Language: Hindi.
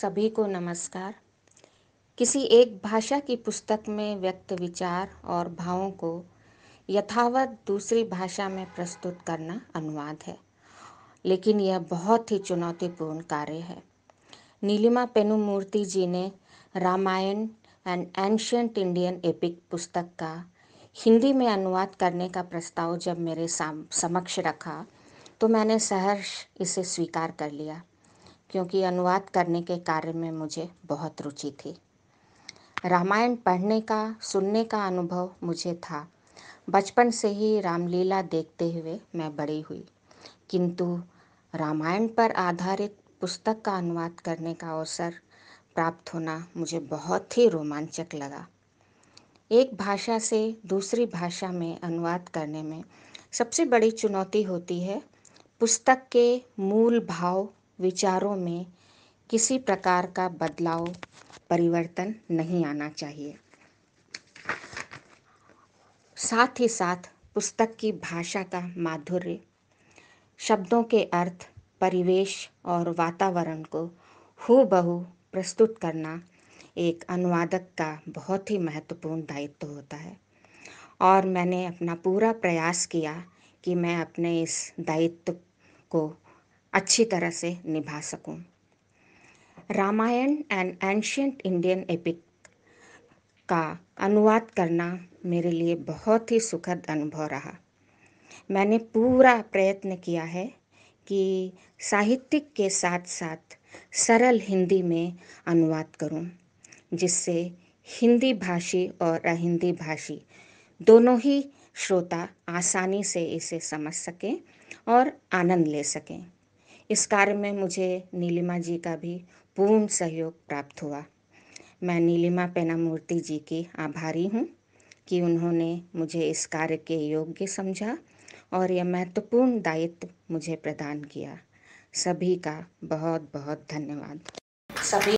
सभी को नमस्कार किसी एक भाषा की पुस्तक में व्यक्त विचार और भावों को यथावत दूसरी भाषा में प्रस्तुत करना अनुवाद है लेकिन यह बहुत ही चुनौतीपूर्ण कार्य है नीलिमा पेनुमूर्ति जी ने Ramayana and ancient Indian epic पुस्तक का हिंदी में अनुवाद करने का प्रस्ताव जब मेरे समक्ष रखा तो मैंने सहर्ष इसे स्वीकार कर लिया क्योंकि अनुवाद करने के कार्य में मुझे बहुत रुचि थी रामायण पढ़ने का सुनने का अनुभव मुझे था बचपन से ही रामलीला देखते हुए मैं बड़ी हुई किंतु रामायण पर आधारित पुस्तक का अनुवाद करने का अवसर प्राप्त होना मुझे बहुत ही रोमांचक लगा एक भाषा से दूसरी भाषा में अनुवाद करने में सबसे बड़ी चुनौती होती है पुस्तक के मूल भाव विचारों में किसी प्रकार का बदलाव परिवर्तन नहीं आना चाहिए साथ ही साथ पुस्तक की भाषा का माधुर्य शब्दों के अर्थ परिवेश और वातावरण को हूबहू प्रस्तुत करना एक अनुवादक का बहुत ही महत्वपूर्ण दायित्व होता है और मैंने अपना पूरा प्रयास किया कि मैं अपने इस दायित्व को अच्छी तरह से निभा सकूं। Ramayana and ancient Indian epic का अनुवाद करना मेरे लिए बहुत ही सुखद अनुभव रहा मैंने पूरा प्रयत्न किया है कि साहित्यिक के साथ साथ सरल हिंदी में अनुवाद करूं, जिससे हिंदी भाषी और अहिंदी भाषी दोनों ही श्रोता आसानी से इसे समझ सकें और आनंद ले सकें इस कार्य में मुझे नीलिमा जी का भी पूर्ण सहयोग प्राप्त हुआ मैं नीलिमा पेनामूर्ति जी की आभारी हूँ कि उन्होंने मुझे इस कार्य के योग्य समझा और यह महत्वपूर्ण दायित्व मुझे प्रदान किया सभी का बहुत बहुत धन्यवाद सभी